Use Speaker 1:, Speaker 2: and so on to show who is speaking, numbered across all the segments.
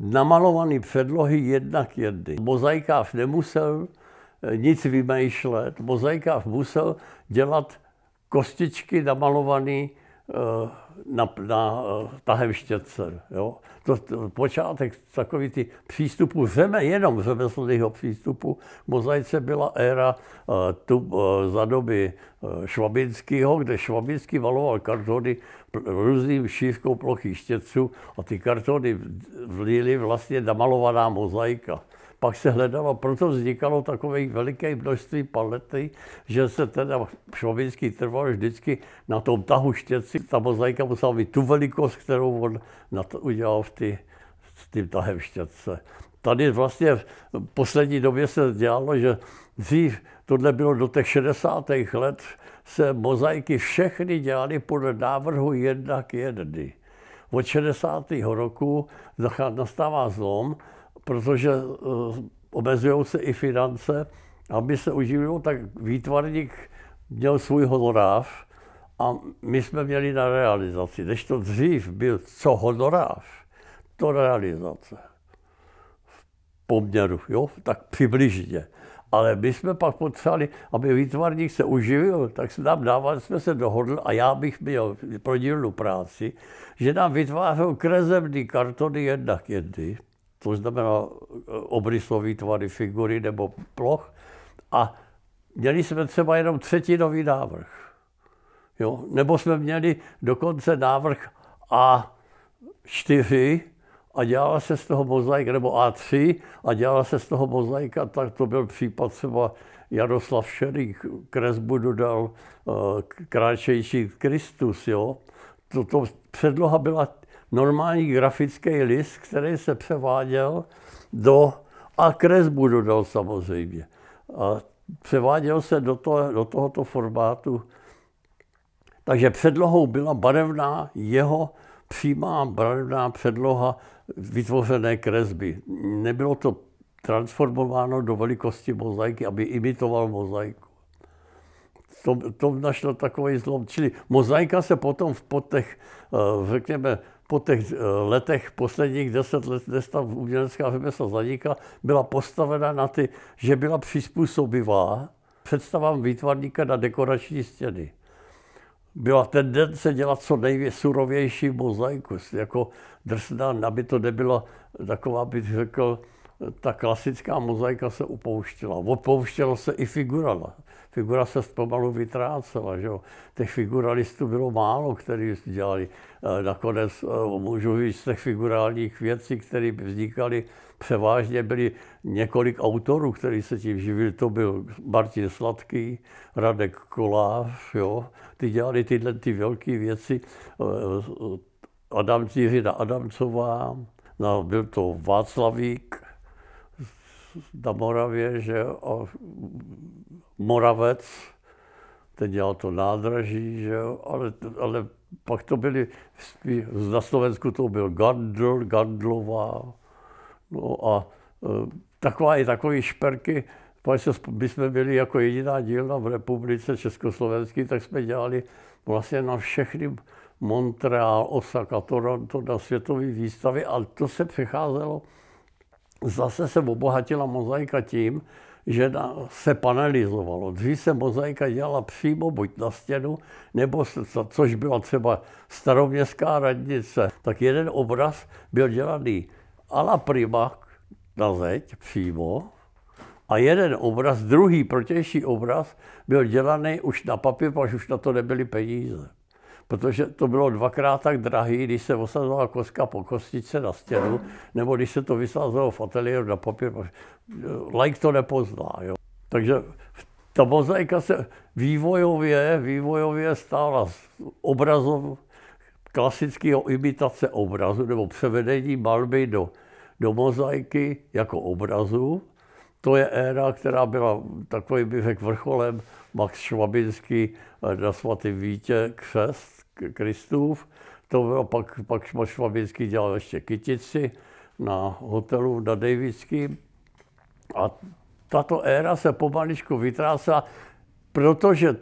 Speaker 1: Namalovaný předlohy jednak jedny. Mozaikář nemusel eh, nic vymýšlet. Mozaikář musel dělat kostičky namalované Eh, na, na eh, tahem štětce. Jo. To, to, počátek takový ty přístupu zeme, jenom řemeslného přístupu k mozaice byla éra uh, tu, uh, za doby uh, Švabinského, kde Švabinský valoval kartony různým šířkou plochy štětců a ty kartony vlíly vlastně namalovaná mozaika pak se hledalo, proto vznikalo takové veliké množství palety, že se teda Šlovinský trval vždycky na tom tahu štěci, ta mozaika musela mít tu velikost, kterou on na to udělal v ty, s tím tahem štětce. Tady vlastně v poslední době se dělalo, že dřív, tohle bylo do těch 60. let, se mozaiky všechny dělaly podle návrhu jedna k jedny. Od 60. roku nastává zlom, protože eh, omezují se i finance, aby se uživil, tak výtvarník měl svůj honorář a my jsme měli na realizaci. Když to dřív byl co honorář, to realizace v poměru, jo, tak přibližně. Ale my jsme pak potřebovali, aby výtvarník se uživil, tak se nám dávali, jsme se dohodli a já bych měl pro dílnu práci, že nám vytvářel krezemný kartony jednak jedny což znamená eh, obrysový tvary figury nebo ploch. A měli jsme třeba jenom třetinový návrh. Jo? Nebo jsme měli dokonce návrh A4 a dělala se z toho mozaika, nebo A3 a dělala se z toho mozaika, tak to byl případ třeba Jaroslav Šerý, kresbu dodal uh, eh, kráčející Kristus, jo. Toto předloha byla normální grafický list, který se převáděl do, a kresbu dodal samozřejmě. A převáděl se do, to, do tohoto formátu. Takže předlohou byla barevná jeho přímá barevná předloha vytvořené kresby. Nebylo to transformováno do velikosti mozaiky, aby imitoval mozaiku. To, to našlo takový zlom. Čili mozaika se potom v potech, eh, řekněme, po těch eh, letech, posledních deset let, kde ta umělecká řemesla zanikla, byla postavena na ty, že byla přizpůsobivá představám výtvarníka na dekorační stěny. Byla tendence dělat co nejsurovější mozaiku, jako drsná, aby to nebyla taková, bych řekl, ta klasická mozaika se upouštěla. Opouštělo se i figurala figura se pomalu vytrácela. Že jo. Těch figuralistů bylo málo, kteří dělali. Eh, nakonec eh, můžu říct, z těch figurálních věcí, které vznikaly, převážně byli několik autorů, kteří se tím živili. To byl Martin Sladký, Radek Kolář, jo. ty dělali tyhle ty velké věci. Eh, Adam Cířina Adamcová, no, byl to Václavík, na Moravě, že a Moravec, ten dělal to nádraží, že jo, ale, ale pak to byly, na Slovensku to byl Gandl, Gandlová, no a e, taková i takové šperky, pak my jsme byli jako jediná dílna v republice Československé, tak jsme dělali vlastně na všechny Montreal, Osaka, Toronto, na světové výstavy ale to se přecházelo zase se obohatila mozaika tím, že se panelizovalo. Dřív se mozaika dělala přímo buď na stěnu, nebo což byla třeba staroměstská radnice, tak jeden obraz byl dělaný a la prima na zeď přímo a jeden obraz, druhý protější obraz byl dělaný už na papír, až už na to nebyly peníze protože to bylo dvakrát tak drahý, když se osazovala kostka po kostice na stěnu, nebo když se to vysázelo v ateliéru na papír. Eh, like to nepozná. Jo. Takže ta mozaika se vývojově, vývojově stála z obrazu, klasického imitace obrazu nebo převedení malby do, do mozaiky jako obrazu to je éra, která byla takový bych řekl vrcholem Max Švabinský na svatý Vítě křest Kristův. To bylo pak, pak Max Švabinský dělal ještě kytici na hotelu na Davidským. A tato éra se pomaličku vytrácela, protože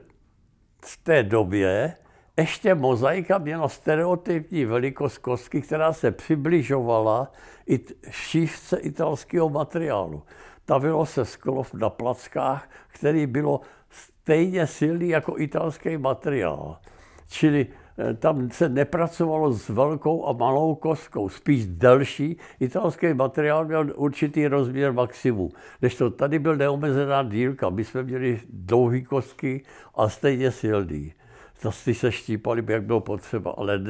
Speaker 1: v té době ještě mozaika měla stereotypní velikost kostky, která se přibližovala i šířce italského materiálu tavilo se sklo na plackách, který bylo stejně silný jako italský materiál. Čili eh, tam se nepracovalo s velkou a malou kostkou, spíš delší. Italský materiál měl určitý rozměr maximu, než to tady byl neomezená dílka. My jsme měli dlouhé kostky a stejně silný. Zase se štípali, jak bylo potřeba, ale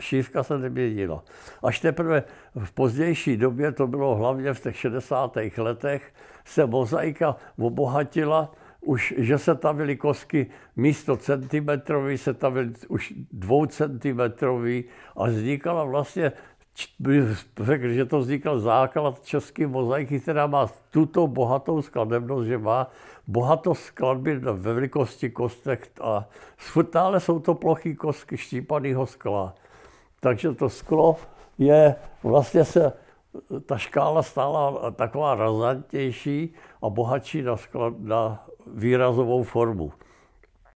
Speaker 1: šířka se neměnila. Až teprve v pozdější době, to bylo hlavně v těch 60. letech, se mozaika obohatila, už, že se tavily kosky místo centimetrový, se tavily už dvoucentimetrový a vznikala vlastně řekl, že to vznikl základ české mozaiky, která má tuto bohatou skladebnost, že má bohatost skladby ve velikosti kostek a stále jsou to plochý kostky štípaného skla. Takže to sklo je vlastně se ta škála stála taková razantnější a bohatší na, sklad, na výrazovou formu.